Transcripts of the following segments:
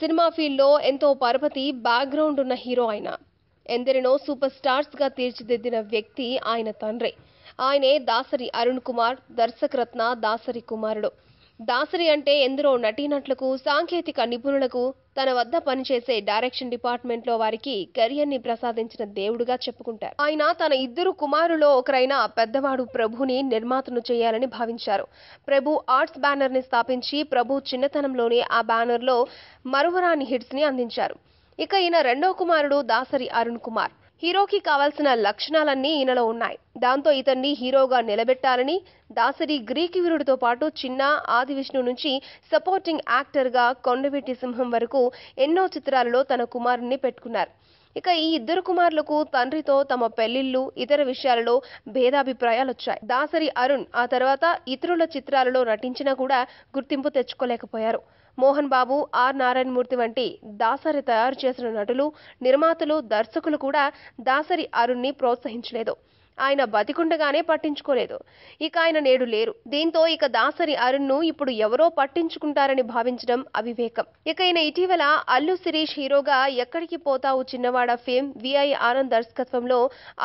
cinema field లో ఎంతో పరపతి బ్యాక్గ్రౌండ్ ఉన్న హీరో ఆయన ఎందరినో సూపర్ స్టార్స్ గా తీర్చిదిద్దిన వ్యక్తి ఆయన తండ్రి ఆయనే దాసరి అరుణ్ కుమార్ దర్శకరత్న దాసరి కుమారుడు దాసరి అంటే ఎందరో నటీనటులకు సాంకేతిక నిపుణులకు తన వద్ద పనిచేసే డైరెక్షన్ డిపార్ట్మెంట్ లో వారికి కెరియర్ని ని ప్రసాదించిన దేవుడుగా చెప్పుకుంటారు ఆయన తన ఇద్దరు కుమారులో ఒకరైన పెద్దవాడు ప్రభుని నిర్మాతను చేయాలని భావించారు ప్రభు ఆర్ట్స్ బ్యానర్ ని స్థాపించి ప్రభు చిన్నతనంలోనే ఆ బ్యానర్ లో మరువరాని హిట్స్ ని అందించారు ఇక ఈయన రెండో కుమారుడు దాసరి అరుణ్ కుమార్ హీరోకి కావాల్సిన లక్షణాలన్నీ ఈయనలో ఉన్నాయి దాంతో ఇతన్ని హీరోగా నిలబెట్టాలని దాసరి గ్రీక్ వీరుడితో పాటు చిన్న ఆది విష్ణు నుంచి సపోర్టింగ్ యాక్టర్గా కొండవీటి సింహం వరకు ఎన్నో చిత్రాలలో తన కుమారుణ్ణి పెట్టుకున్నారు ఇక ఈ ఇద్దరు కుమారులకు తండ్రితో తమ పెళ్లిళ్ళు ఇతర విషయాలలో భేదాభిప్రాయాలు వచ్చాయి దాసరి అరుణ్ ఆ తర్వాత ఇతరుల చిత్రాలలో నటించినా కూడా గుర్తింపు తెచ్చుకోలేకపోయారు మోహన్ బాబు ఆర్ నారాయణమూర్తి వంటి దాసరి తయారు చేసిన నటులు నిర్మాతలు దర్శకులు కూడా దాసరి అరుణ్ని ప్రోత్సహించలేదు ఆయన బతికుండగానే పట్టించుకోలేదు ఇక ఆయన నేడు లేరు దీంతో ఇక దాసరి అరుణ్ను ఇప్పుడు ఎవరో పట్టించుకుంటారని భావించడం అవివేకం ఇక ఈయన ఇటీవల అల్లు శిరీష్ హీరోగా ఎక్కడికి పోతావు చిన్నవాడ ఫేమ్ విఐ ఆనంద్ దర్శకత్వంలో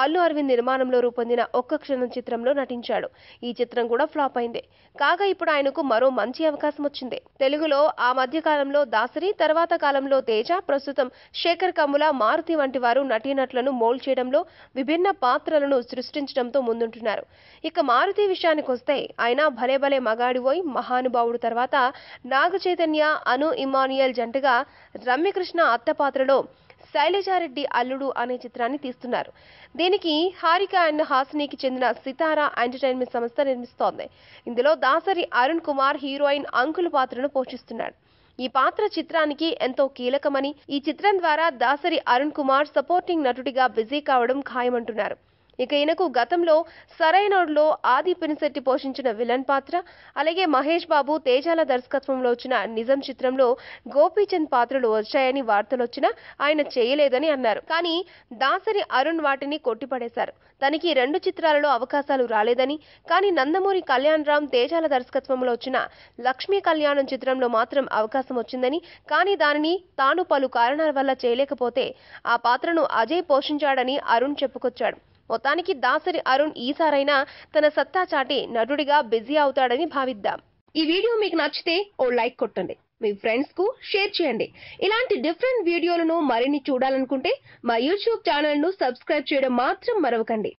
అల్లు అరవింద్ నిర్మాణంలో రూపొందిన ఒక్క క్షణం చిత్రంలో నటించాడు ఈ చిత్రం కూడా ఫ్లాప్ అయింది కాగా ఇప్పుడు ఆయనకు మరో మంచి అవకాశం వచ్చింది తెలుగులో ఆ మధ్య కాలంలో దాసరి తర్వాత కాలంలో తేజ ప్రస్తుతం శేఖర్ కమ్ముల మారుతి వంటి వారు నటీనటులను మోల్ చేయడంలో విభిన్న పాత్రలను సృష్టి సృష్టించడంతో ముందుంటున్నారు ఇక మారుతి విషయానికొస్తే ఆయన భలే భలే మగాడివోయ్ మహానుభావుడు తర్వాత నాగ చైతన్య అను ఇమానుయల్ జంటగా రమ్యకృష్ణ అత్త పాత్రలో శైలజారెడ్డి అల్లుడు అనే చిత్రాన్ని తీస్తున్నారు దీనికి హారిక అండ్ హాసినికి చెందిన సితారా ఎంటర్టైన్మెంట్ సంస్థ నిర్మిస్తోంది ఇందులో దాసరి అరుణ్ కుమార్ హీరోయిన్ అంకుల్ పాత్రను పోషిస్తున్నాడు ఈ పాత్ర చిత్రానికి ఎంతో కీలకమని ఈ చిత్రం ద్వారా దాసరి అరుణ్ కుమార్ సపోర్టింగ్ నటుడిగా బిజీ కావడం ఖాయమంటున్నారు ఇక ఈయనకు గతంలో సరైనోడ్లో ఆది పినిశెట్టి పోషించిన విలన్ పాత్ర అలాగే మహేష్ బాబు తేజాల దర్శకత్వంలో వచ్చిన నిజం చిత్రంలో గోపీచంద్ పాత్రలు వచ్చాయని వార్తలు వచ్చినా ఆయన చేయలేదని అన్నారు కానీ దాసరి అరుణ్ వాటిని కొట్టిపడేశారు తనకి రెండు చిత్రాలలో అవకాశాలు రాలేదని కానీ నందమూరి కళ్యాణ్ రామ్ తేజాల దర్శకత్వంలో వచ్చిన లక్ష్మీ కళ్యాణం చిత్రంలో మాత్రం అవకాశం వచ్చిందని కానీ దానిని తాను పలు కారణాల వల్ల చేయలేకపోతే ఆ పాత్రను అజయ్ పోషించాడని అరుణ్ చెప్పుకొచ్చాడు మొత్తానికి దాసరి అరుణ్ ఈసారైనా తన సత్తా చాటి నటుడిగా బిజీ అవుతాడని భావిద్దాం ఈ వీడియో మీకు నచ్చితే ఓ లైక్ కొట్టండి మీ ఫ్రెండ్స్ కు షేర్ చేయండి ఇలాంటి డిఫరెంట్ వీడియోలను మరిన్ని చూడాలనుకుంటే మా యూట్యూబ్ ఛానల్ ను సబ్స్క్రైబ్ చేయడం మాత్రం మరవకండి